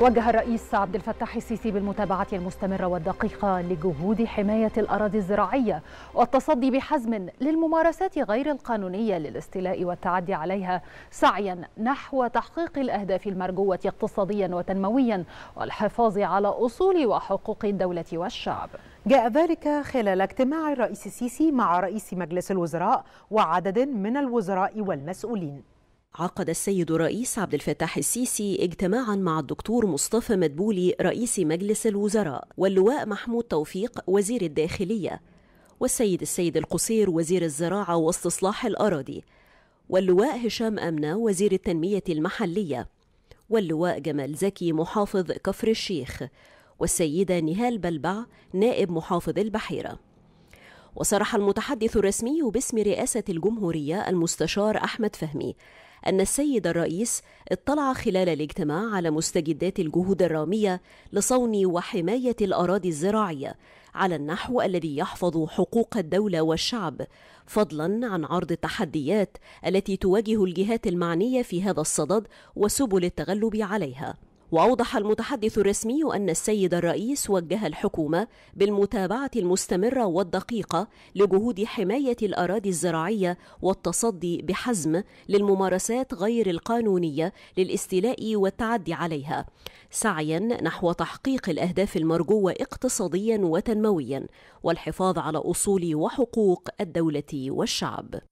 وجه الرئيس عبد الفتاح السيسي بالمتابعة المستمرة والدقيقة لجهود حماية الأراضي الزراعية والتصدي بحزم للممارسات غير القانونية للاستيلاء والتعدي عليها سعيا نحو تحقيق الأهداف المرجوة اقتصاديا وتنمويا والحفاظ على أصول وحقوق الدولة والشعب جاء ذلك خلال اجتماع الرئيس السيسي مع رئيس مجلس الوزراء وعدد من الوزراء والمسؤولين عقد السيد الرئيس عبد الفتاح السيسي اجتماعا مع الدكتور مصطفى مدبولي رئيس مجلس الوزراء واللواء محمود توفيق وزير الداخليه والسيد السيد القصير وزير الزراعه واستصلاح الاراضي واللواء هشام امنه وزير التنميه المحليه واللواء جمال زكي محافظ كفر الشيخ والسيده نهال بلبع نائب محافظ البحيره وصرح المتحدث الرسمي باسم رئاسة الجمهورية المستشار أحمد فهمي أن السيد الرئيس اطلع خلال الاجتماع على مستجدات الجهود الرامية لصون وحماية الأراضي الزراعية على النحو الذي يحفظ حقوق الدولة والشعب، فضلاً عن عرض التحديات التي تواجه الجهات المعنية في هذا الصدد وسبل التغلب عليها. وأوضح المتحدث الرسمي أن السيد الرئيس وجه الحكومة بالمتابعة المستمرة والدقيقة لجهود حماية الأراضي الزراعية والتصدي بحزم للممارسات غير القانونية للاستيلاء والتعدي عليها سعيا نحو تحقيق الأهداف المرجوة اقتصاديا وتنمويا والحفاظ على أصول وحقوق الدولة والشعب